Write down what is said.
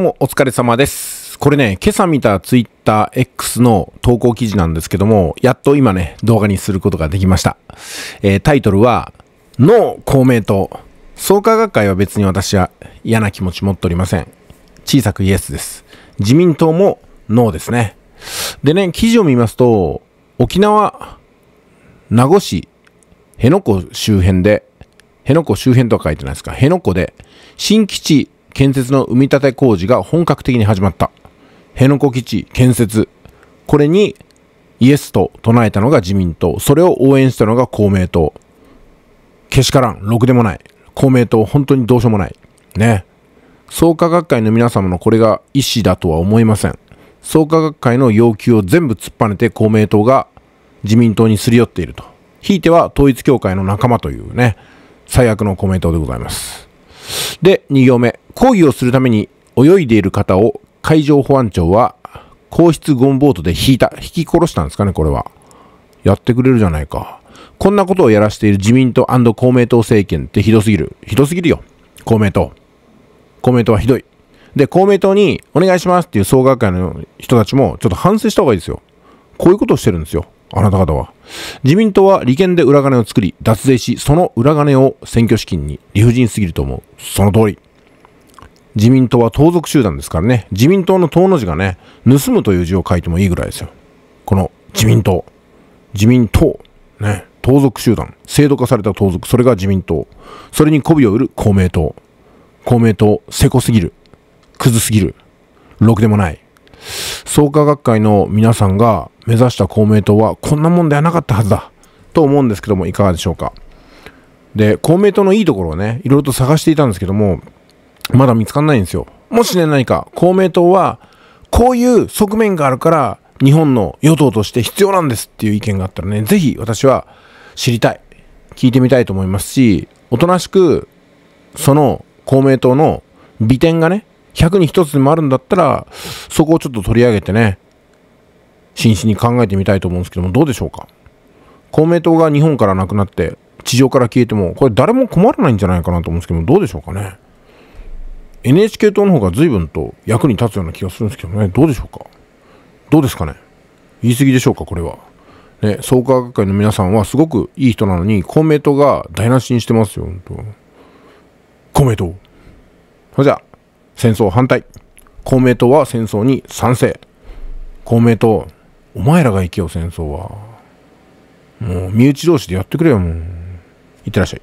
もお疲れ様です。これね、今朝見た TwitterX の投稿記事なんですけども、やっと今ね、動画にすることができました。えー、タイトルは、NO 公明党。創価学会は別に私は嫌な気持ち持っておりません。小さくイエスです。自民党も NO ですね。でね、記事を見ますと、沖縄、名護市、辺野古周辺で、辺野古周辺とは書いてないですか、辺野古で、新基地建設の埋め立て工事が本格的に始まった。辺野古基地建設。これにイエスと唱えたのが自民党。それを応援したのが公明党。けしからん。ろくでもない。公明党、本当にどうしようもない。ね。創価学会の皆様のこれが意思だとは思いません。創価学会の要求を全部突っぱねて公明党が自民党にすり寄っていると。ひいては統一教会の仲間というね、最悪の公明党でございます。で、2行目。抗議をするために泳いでいる方を海上保安庁は皇室ゴムボートで引いた、引き殺したんですかね、これは。やってくれるじゃないか。こんなことをやらしている自民党公明党政権ってひどすぎる。ひどすぎるよ。公明党。公明党はひどい。で、公明党にお願いしますっていう総学会の人たちもちょっと反省した方がいいですよ。こういうことをしてるんですよ。あなた方は。自民党は利権で裏金を作り、脱税し、その裏金を選挙資金に理不尽すぎると思う。その通り。自民党は盗賊集団ですからね、自民党の党の字がね、盗むという字を書いてもいいぐらいですよ。この自民党、自民党、ね、盗賊集団、制度化された盗賊、それが自民党、それに媚びを売る公明党、公明党、せこすぎる、クズすぎる、ろくでもない。創価学会の皆さんが目指した公明党はこんなもんではなかったはずだと思うんですけどもいかがでしょうかで公明党のいいところをねいろいろと探していたんですけどもまだ見つかんないんですよ。もしね、何か公明党は、こういう側面があるから、日本の与党として必要なんですっていう意見があったらね、ぜひ私は知りたい。聞いてみたいと思いますし、おとなしく、その公明党の美点がね、100に1つでもあるんだったら、そこをちょっと取り上げてね、真摯に考えてみたいと思うんですけども、どうでしょうか。公明党が日本からなくなって、地上から消えても、これ誰も困らないんじゃないかなと思うんですけども、どうでしょうかね。NHK 党の方が随分と役に立つような気がするんですけどね、どうでしょうかどうですかね言い過ぎでしょうかこれは。ね、創価学会の皆さんはすごくいい人なのに、公明党が台無しにしてますよ、本当公明党。それじゃあ、戦争反対。公明党は戦争に賛成。公明党、お前らが行けよ、戦争は。もう、身内同士でやってくれよ、もう。いってらっしゃい。